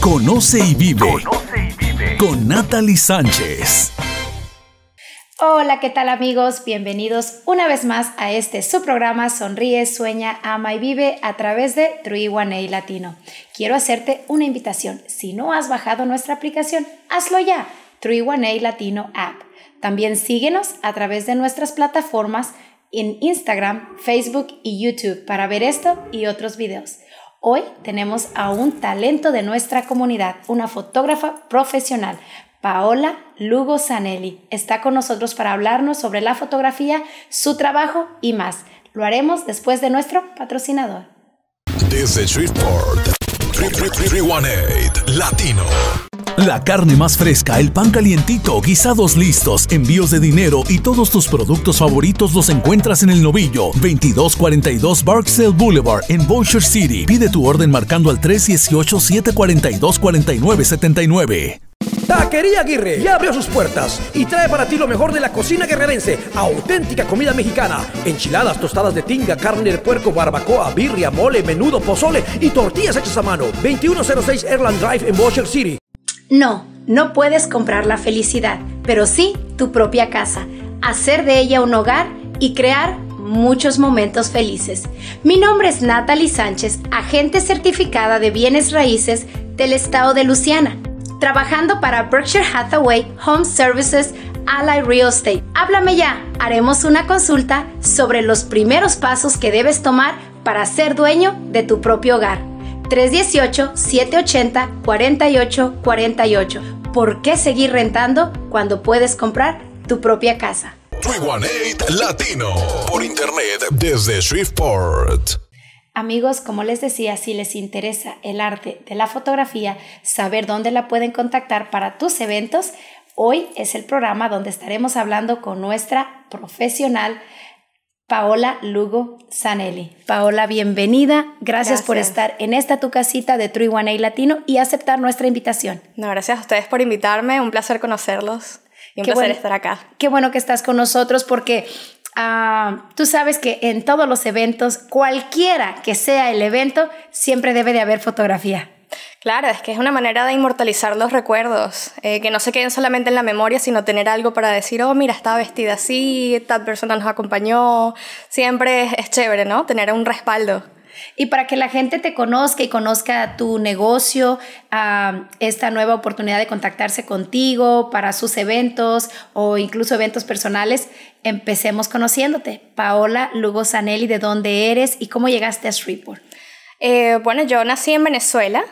Conoce y vive. Con Natalie Sánchez. Hola, ¿qué tal amigos? Bienvenidos una vez más a este su programa Sonríe, Sueña, Ama y Vive a través de 3 Latino. Quiero hacerte una invitación. Si no has bajado nuestra aplicación, hazlo ya. 3 Latino App. También síguenos a través de nuestras plataformas en Instagram, Facebook y YouTube para ver esto y otros videos. Hoy tenemos a un talento de nuestra comunidad, una fotógrafa profesional. Paola Lugo Zanelli está con nosotros para hablarnos sobre la fotografía, su trabajo y más. Lo haremos después de nuestro patrocinador. Latino. La carne más fresca, el pan calientito, guisados listos, envíos de dinero y todos tus productos favoritos los encuentras en el novillo 2242 Barksdale Boulevard en boulder City. Pide tu orden marcando al 318-742-4979. Taquería Aguirre ya abrió sus puertas y trae para ti lo mejor de la cocina guerrerense, auténtica comida mexicana, enchiladas, tostadas de tinga, carne de puerco, barbacoa, birria, mole, menudo, pozole y tortillas hechas a mano. 2106 Erland Drive en Washer City. No, no puedes comprar la felicidad, pero sí tu propia casa, hacer de ella un hogar y crear muchos momentos felices. Mi nombre es Natalie Sánchez, agente certificada de bienes raíces del estado de Luciana trabajando para Berkshire Hathaway Home Services Ally Real Estate. Háblame ya, haremos una consulta sobre los primeros pasos que debes tomar para ser dueño de tu propio hogar. 318-780-4848. ¿Por qué seguir rentando cuando puedes comprar tu propia casa? 318 Latino por internet desde Shreveport. Amigos, como les decía, si les interesa el arte de la fotografía, saber dónde la pueden contactar para tus eventos, hoy es el programa donde estaremos hablando con nuestra profesional Paola Lugo Zanelli. Paola, bienvenida. Gracias, por estar en esta tu casita de True One Latino y aceptar nuestra invitación. No, gracias a ustedes por invitarme. Un placer conocerlos y un placer estar acá. Qué bueno que estás con nosotros porque Ah, tú sabes que en todos los eventos, cualquiera que sea el evento, siempre debe de haber fotografía. Claro, es que es una manera de inmortalizar los recuerdos, eh, que no se queden solamente en la memoria, sino tener algo para decir, oh, mira, estaba vestida así, tal persona nos acompañó. Siempre es chévere, ¿no? Tener un respaldo. Y para que la gente te conozca y conozca tu negocio, ah, esta nueva oportunidad de contactarse contigo para sus eventos o incluso eventos personales, empecemos conociéndote. Paola Lugo Sanelli ¿de dónde eres y cómo llegaste a Shreveport? Eh, bueno, yo nací en Venezuela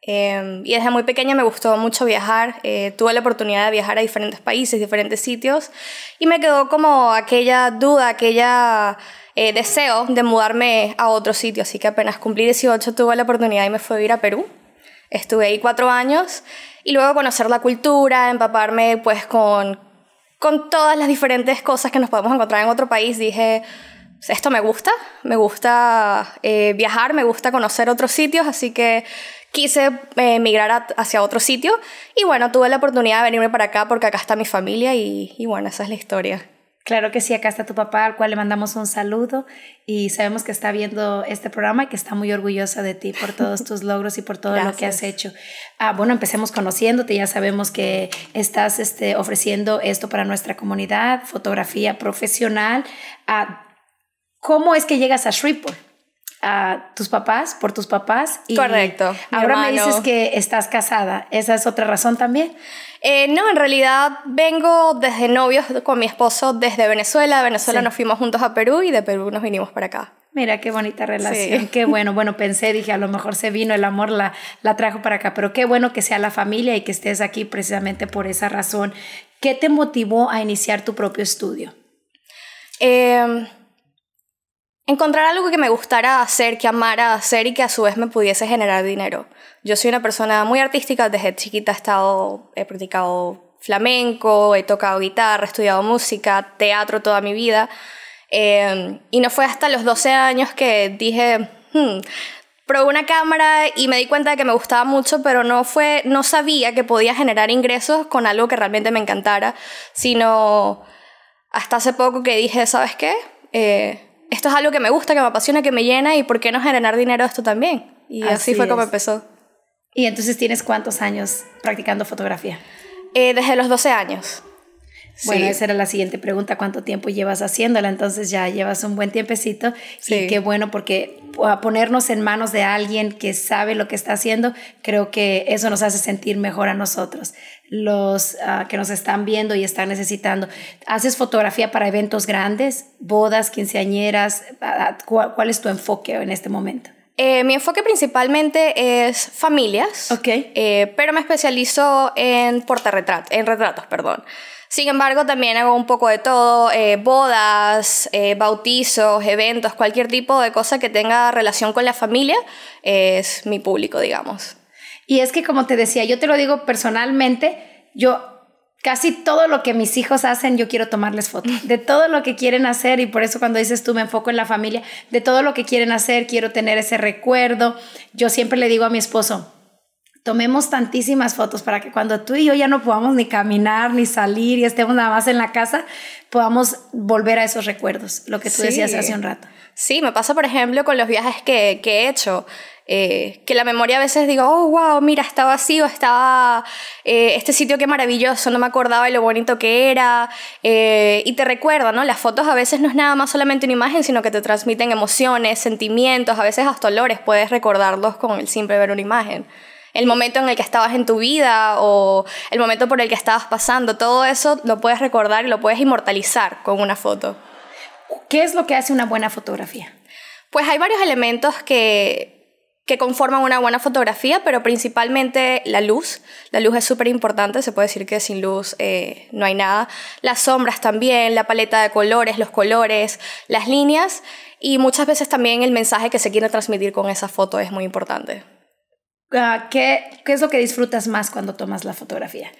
em, y desde muy pequeña me gustó mucho viajar. Eh, tuve la oportunidad de viajar a diferentes países, diferentes sitios y me quedó como aquella duda, aquella eh, deseo de mudarme a otro sitio, así que apenas cumplí 18 tuve la oportunidad y me fue a vivir a Perú. Estuve ahí cuatro años y luego conocer la cultura, empaparme pues con, con todas las diferentes cosas que nos podemos encontrar en otro país, dije, pues, esto me gusta, me gusta eh, viajar, me gusta conocer otros sitios, así que quise eh, emigrar migrar hacia otro sitio y bueno, tuve la oportunidad de venirme para acá porque acá está mi familia y, y bueno, esa es la historia. Claro que sí, acá está tu papá, al cual le mandamos un saludo y sabemos que está viendo este programa y que está muy orgullosa de ti por todos tus logros y por todo lo que has hecho. Ah, bueno, empecemos conociéndote, ya sabemos que estás este, ofreciendo esto para nuestra comunidad, fotografía profesional. Ah, ¿Cómo es que llegas a Shreveport? a tus papás, por tus papás. Y Correcto. Ahora me dices que estás casada. ¿Esa es otra razón también? Eh, no, en realidad vengo desde novios con mi esposo desde Venezuela. De Venezuela nos fuimos juntos a Perú y de Perú nos vinimos para acá. Mira, qué bonita relación, qué bueno. Bueno, pensé, dije, a lo mejor se vino el amor, la, la trajo para acá, pero qué bueno que sea la familia y que estés aquí precisamente por esa razón. ¿Qué te motivó a iniciar tu propio estudio? Em, Encontrar algo que me gustara hacer, que amara hacer y que a su vez me pudiese generar dinero. Yo soy una persona muy artística, desde chiquita he, estado, he practicado flamenco, he tocado guitarra, he estudiado música, teatro toda mi vida. Em, y no fue hasta los 12 años que dije, hmm, probé una cámara y me di cuenta de que me gustaba mucho, pero no, fue, no sabía que podía generar ingresos con algo que realmente me encantara, sino hasta hace poco que dije, ¿sabes qué? Eh, esto es algo que me gusta, que me apasiona, que me llena y por qué no generar dinero de esto también. Y así, fue como empezó. ¿Y entonces tienes cuántos años practicando fotografía? Eh, desde los 12 años. Bueno, esa era la siguiente pregunta, ¿cuánto tiempo llevas haciéndola? Entonces ya llevas un buen tiempecito y qué bueno porque a ponernos en manos de alguien que sabe lo que está haciendo, creo que eso nos hace sentir mejor a nosotros, los ah, que nos están viendo y están necesitando. ¿Haces fotografía para eventos grandes, bodas, quinceañeras? Ah, ah, ¿Cuál, es tu enfoque en este momento? Eh, mi enfoque principalmente es familias, okay. Eh, pero me especializo en portarretratos, en retratos, perdón. Sin embargo, también hago un poco de todo, eh, bodas, eh, bautizos, eventos, cualquier tipo de cosa que tenga relación con la familia eh, es mi público, digamos. Y es que como te decía, yo te lo digo personalmente, yo casi todo lo que mis hijos hacen, yo quiero tomarles fotos. De todo lo que quieren hacer, y por eso cuando dices tú me enfoco en la familia, de todo lo que quieren hacer, quiero tener ese recuerdo. Yo siempre le digo a mi esposo, tomemos tantísimas fotos para que cuando tú y yo ya no podamos ni caminar, ni salir y estemos nada más en la casa, podamos volver a esos recuerdos, lo que tú decías hace un rato. Sí, me pasa por ejemplo con los viajes que, he hecho. Eh, que la memoria a veces digo, oh, wow, mira, estaba así estaba eh, este sitio qué maravilloso, no me acordaba de lo bonito que era. Eh, y te recuerda, ¿no? Las fotos a veces no es nada más solamente una imagen, sino que te transmiten emociones, sentimientos, a veces hasta olores, puedes recordarlos con el simple ver una imagen el momento en el que estabas en tu vida o el momento por el que estabas pasando, todo eso lo puedes recordar y lo puedes inmortalizar con una foto. ¿Qué es lo que hace una buena fotografía? Pues hay varios elementos que, conforman una buena fotografía, pero principalmente la luz. La luz es súper importante, se puede decir que sin luz eh, no hay nada. Las sombras también, la paleta de colores, los colores, las líneas y muchas veces también el mensaje que se quiere transmitir con esa foto es muy importante. Ah, ¿qué, ¿qué, es lo que disfrutas más cuando tomas la fotografía?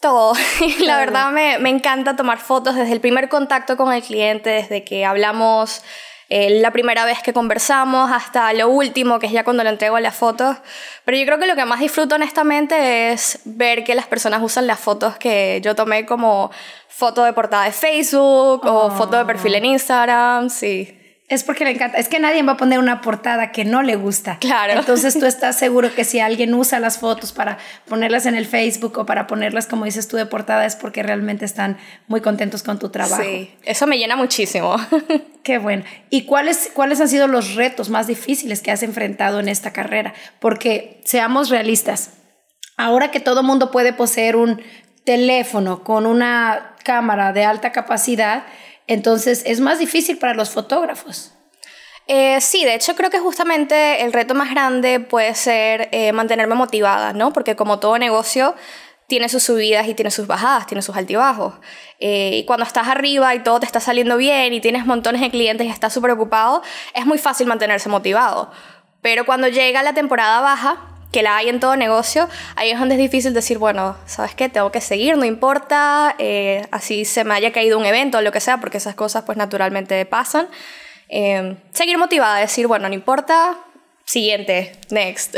Todo. La verdad me, me, encanta tomar fotos desde el primer contacto con el cliente, desde que hablamos eh, la primera vez que conversamos hasta lo último, que es ya cuando le entrego las fotos. Pero yo creo que lo que más disfruto honestamente es ver que las personas usan las fotos que yo tomé como foto de portada de Facebook o foto de perfil en ah. Instagram, sí es porque le encanta. Es que nadie va a poner una portada que no le gusta. Claro. Entonces tú estás seguro que si alguien usa las fotos para ponerlas en el Facebook o para ponerlas, como dices tú, de portada, es porque realmente están muy contentos con tu trabajo. Sí, eso me llena muchísimo. Qué bueno. ¿Y cuáles, cuáles han sido los retos más difíciles que has enfrentado en esta carrera? Porque seamos realistas. Ahora que todo mundo puede poseer un teléfono con una cámara de alta capacidad, entonces es más difícil para los fotógrafos. Eh, sí, de hecho creo que justamente el reto más grande puede ser eh, mantenerme motivada, ¿no? Porque como todo negocio tiene sus subidas y tiene sus bajadas, tiene sus altibajos. Eh, y cuando estás arriba y todo te está saliendo bien y tienes montones de clientes y estás súper ocupado, es muy fácil mantenerse motivado. Pero cuando llega la temporada baja, que la hay en todo negocio, ahí es donde es difícil decir, bueno, ¿sabes qué? Tengo que seguir, no importa, eh, así se me haya caído un evento o lo que sea, porque esas cosas pues naturalmente pasan. Eh, seguir motivada, decir, bueno, no importa, siguiente, next.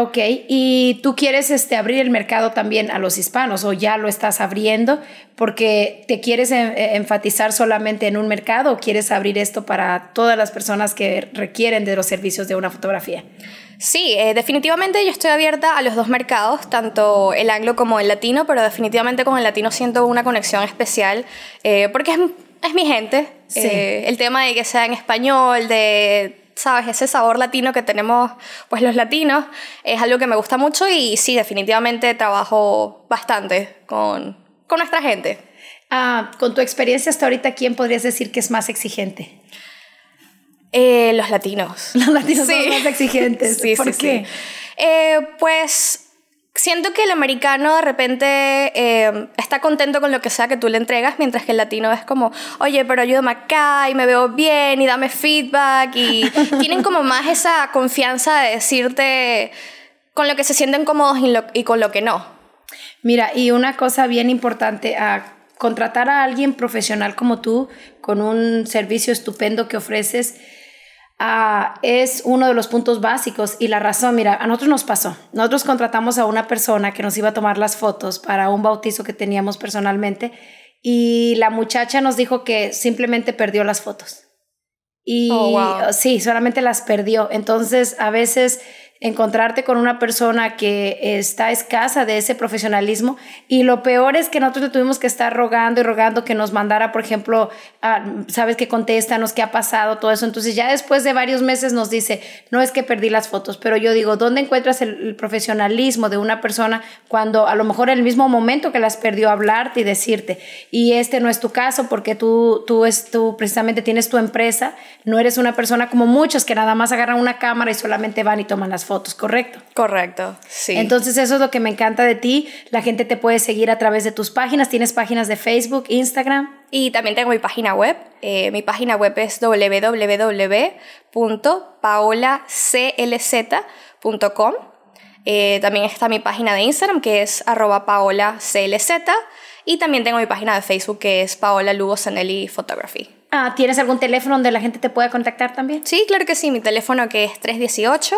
Ok, y tú quieres este, abrir el mercado también a los hispanos o ya lo estás abriendo porque te quieres eh, eh, enfatizar solamente en un mercado o quieres abrir esto para todas las personas que requieren de los servicios de una fotografía. Sí, eh, definitivamente yo estoy abierta a los dos mercados, tanto el anglo como el latino, pero definitivamente con el latino siento una conexión especial porque es, mi gente. Sí. el tema de que sea en español, de ¿sabes? Ese sabor latino que tenemos pues los latinos es algo que me gusta mucho y sí, definitivamente trabajo bastante con, nuestra gente. Ah, con tu experiencia hasta ahorita, ¿quién podrías decir que es más exigente? Eh, los latinos. Los latinos son más exigentes. sí, ¿Por qué? Eh, pues Siento que el americano de repente eh, está contento con lo que sea que tú le entregas, mientras que el latino es como, oye, pero ayúdame acá y me veo bien y dame feedback y tienen como más esa confianza de decirte con lo que se sienten cómodos y, con lo que no. Mira, y una cosa bien importante a contratar a alguien profesional como tú, con un servicio estupendo que ofreces, Ah, es uno de los puntos básicos y la razón, mira, a nosotros nos pasó. Nosotros contratamos a una persona que nos iba a tomar las fotos para un bautizo que teníamos personalmente y la muchacha nos dijo que simplemente perdió las fotos. Y oh, sí, solamente las perdió. Entonces, a veces encontrarte con una persona que está escasa de ese profesionalismo y lo peor es que nosotros le tuvimos que estar rogando y rogando que nos mandara, por ejemplo, sabes que contéstanos, qué ha pasado, todo eso. Entonces ya después de varios meses nos dice, no es que perdí las fotos, pero yo digo, ¿dónde encuentras el, profesionalismo de una persona cuando a lo mejor en el mismo momento que las perdió hablarte y decirte, y este no es tu caso porque tú, tú, es, tú precisamente tienes tu empresa, no eres una persona como muchos que nada más agarran una cámara y solamente van y toman las fotos, ¿correcto? Correcto, sí. Entonces eso es lo que me encanta de ti. La gente te puede seguir a través de tus páginas. Tienes páginas de Facebook, Instagram. Y también tengo mi página web. Eh, mi página web es www.paolaclz.com. Eh, también está mi página de Instagram que es arroba paolaclz. Y también tengo mi página de Facebook que es Paola Lugo Zanelli Photography. Ah, ¿tienes algún teléfono donde la gente te pueda contactar también? Sí, claro que sí. Mi teléfono que es 318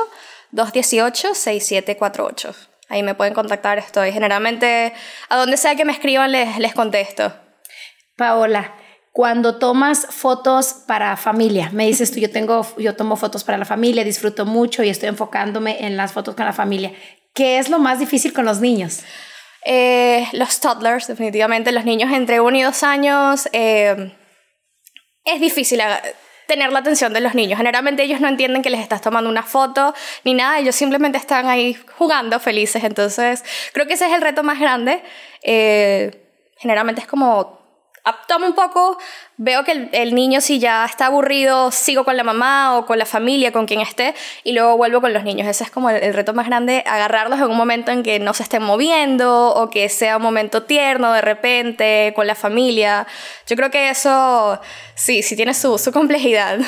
218-6748. Ahí me pueden contactar, estoy generalmente, a donde sea que me escriban les, les contesto. Paola, cuando tomas fotos para familia, me dices tú, yo tengo, yo tomo fotos para la familia, disfruto mucho y estoy enfocándome en las fotos con la familia. ¿Qué es lo más difícil con los niños? Eh, los toddlers, definitivamente, los niños entre 1 y 2 años, eh, es difícil tener la atención de los niños. Generalmente ellos no entienden que les estás tomando una foto ni nada, ellos simplemente están ahí jugando felices. Entonces, creo que ese es el reto más grande. Eh, generalmente es como tomo un poco, veo que el, niño si ya está aburrido, sigo con la mamá o con la familia, con quien esté, y luego vuelvo con los niños. Ese es como el, reto más grande, agarrarlos en un momento en que no se estén moviendo o que sea un momento tierno de repente con la familia. Yo creo que eso sí, sí tiene su, su complejidad.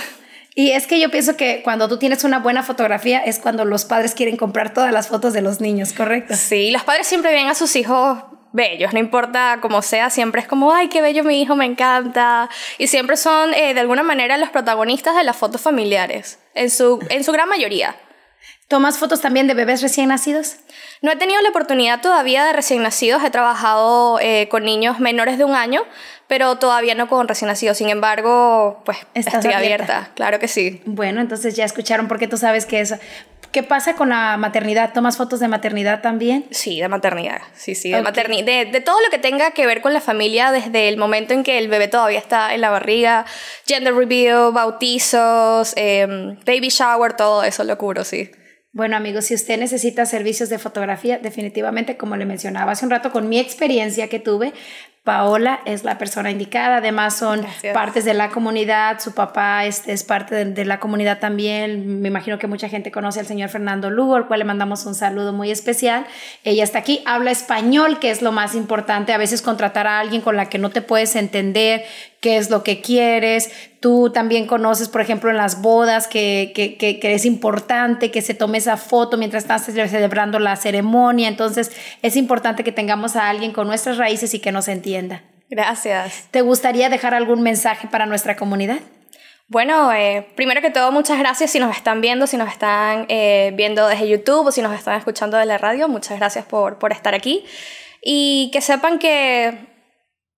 Y es que yo pienso que cuando tú tienes una buena fotografía es cuando los padres quieren comprar todas las fotos de los niños, ¿correcto? Sí, los padres siempre ven a sus hijos bellos, no importa cómo sea, siempre es como, ay, qué bello mi hijo, me encanta. Y siempre son, eh, de alguna manera, los protagonistas de las fotos familiares, en su, en su gran mayoría. ¿Tomas fotos también de bebés recién nacidos? No he tenido la oportunidad todavía de recién nacidos. He trabajado eh, con niños menores de un año, pero todavía no con recién nacidos. Sin embargo, pues estoy abierta? abierta? Claro que sí. Bueno, entonces ya escucharon porque tú sabes que es ¿Qué pasa con la maternidad? ¿Tomas fotos de maternidad también? Sí, de maternidad. Sí, sí, de maternidad. De, todo lo que tenga que ver con la familia desde el momento en que el bebé todavía está en la barriga. Gender reveal, bautizos, em, baby shower, todo eso lo cubro, sí. Bueno, amigos, si usted necesita servicios de fotografía, definitivamente, como le mencionaba hace un rato, con mi experiencia que tuve, Paola es la persona indicada. Además, son partes de la comunidad. Su papá es, es parte de, la comunidad también. Me imagino que mucha gente conoce al señor Fernando Lugo, al cual le mandamos un saludo muy especial. Ella está aquí, habla español, que es lo más importante. A veces contratar a alguien con la que no te puedes entender qué es lo que quieres. Tú también conoces, por ejemplo, en las bodas que, que, que, que es importante que se tome esa foto mientras estás celebrando la ceremonia. Entonces, es importante que tengamos a alguien con nuestras raíces y que nos entienda Gracias. ¿Te gustaría dejar algún mensaje para nuestra comunidad? Bueno, eh, primero que todo, muchas gracias si nos están viendo, si nos están eh, viendo desde YouTube o si nos están escuchando de la radio. Muchas gracias por, por estar aquí. Y que sepan que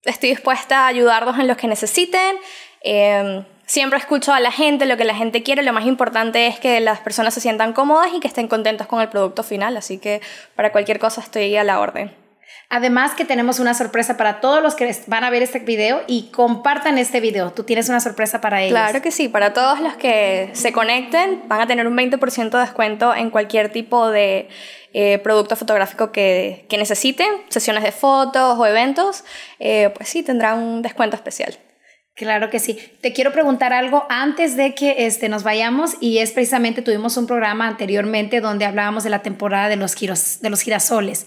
estoy dispuesta a ayudarlos en los que necesiten. Em, siempre escucho a la gente, lo que la gente quiere. Lo más importante es que las personas se sientan cómodas y que estén contentas con el producto final. Así que para cualquier cosa estoy a la orden. Además que tenemos una sorpresa para todos los que van a ver este video y compartan este video. Tú tienes una sorpresa para ellos. Claro que sí, para todos los que se conecten van a tener un 20% de descuento en cualquier tipo de eh, producto fotográfico que, que, necesiten, sesiones de fotos o eventos, eh, pues sí, tendrá un descuento especial. Claro que sí. Te quiero preguntar algo antes de que este, nos vayamos y es precisamente tuvimos un programa anteriormente donde hablábamos de la temporada de los, de los girasoles.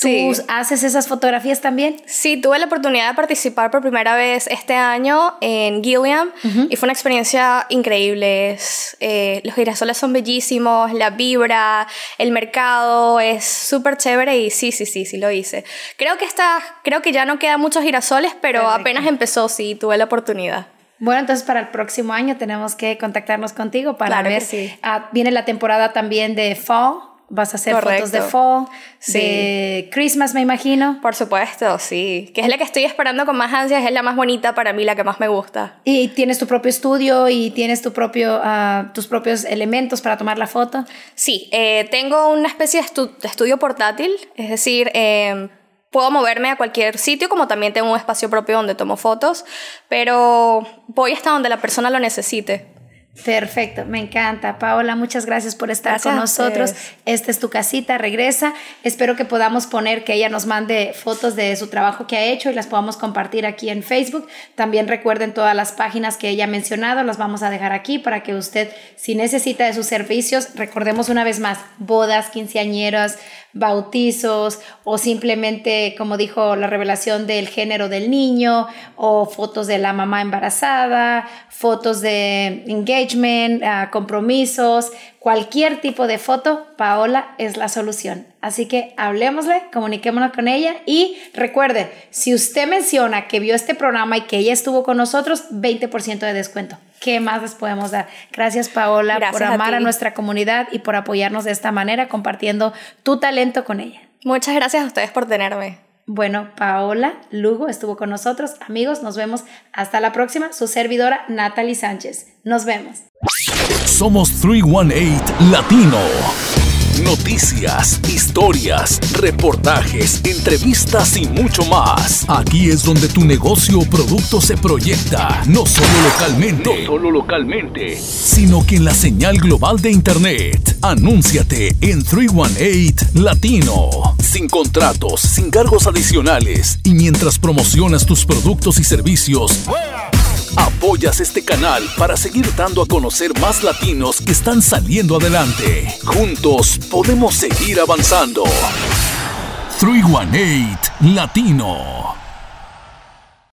¿Tú haces esas fotografías también? Sí, tuve la oportunidad de participar por primera vez este año en Gilliam y fue una experiencia increíble. Eh, los girasoles son bellísimos, la vibra, el mercado es súper chévere y sí, sí, sí, sí lo hice. Creo que, está, creo que ya no quedan muchos girasoles, pero apenas empezó, sí, tuve la oportunidad. Bueno, entonces para el próximo año tenemos que contactarnos contigo para ver. si ah, viene la temporada también de fall Vas a hacer fotos de fall, sí. de Christmas, me imagino. Por supuesto, sí. Que es la que estoy esperando con más ansias, es la más bonita para mí, la que más me gusta. Y tienes tu propio estudio y tienes tu propio, ah, tus propios elementos para tomar la foto. Sí, eh, tengo una especie de estudio portátil, es decir, em, puedo moverme a cualquier sitio, como también tengo un espacio propio donde tomo fotos, pero voy hasta donde la persona lo necesite. Perfecto, me encanta. Paola, muchas gracias por estar con nosotros. Esta es tu casita, regresa. Espero que podamos poner que ella nos mande fotos de su trabajo que ha hecho y las podamos compartir aquí en Facebook. También recuerden todas las páginas que ella ha mencionado, las vamos a dejar aquí para que usted, si necesita de sus servicios, recordemos una vez más, bodas, quinceañeras, bautizos o simplemente, como dijo, la revelación del género del niño o fotos de la mamá embarazada, fotos de engagement, ah, compromisos, cualquier tipo de foto, Paola es la solución. Así que hablemosle, comuniquémonos con ella y recuerde, si usted menciona que vio este programa y que ella estuvo con nosotros, 20% de descuento. ¿Qué más les podemos dar? Gracias Paola por amar a nuestra comunidad y por apoyarnos de esta manera compartiendo tu talento con ella. Muchas gracias a ustedes por tenerme. Bueno, Paola Lugo estuvo con nosotros. Amigos, nos vemos hasta la próxima. Su servidora Natalie Sánchez. Nos vemos. Somos 318 Latino. Noticias, historias, reportajes, entrevistas y mucho más. Aquí es donde tu negocio o producto se proyecta, no solo localmente, solo localmente, sino que en la señal global de internet. Anúnciate en 318 Latino. Sin contratos, sin cargos adicionales y mientras promocionas tus productos y servicios. Apoyas este canal para seguir dando a conocer más latinos que están saliendo adelante. Juntos podemos seguir avanzando. 318 Latino.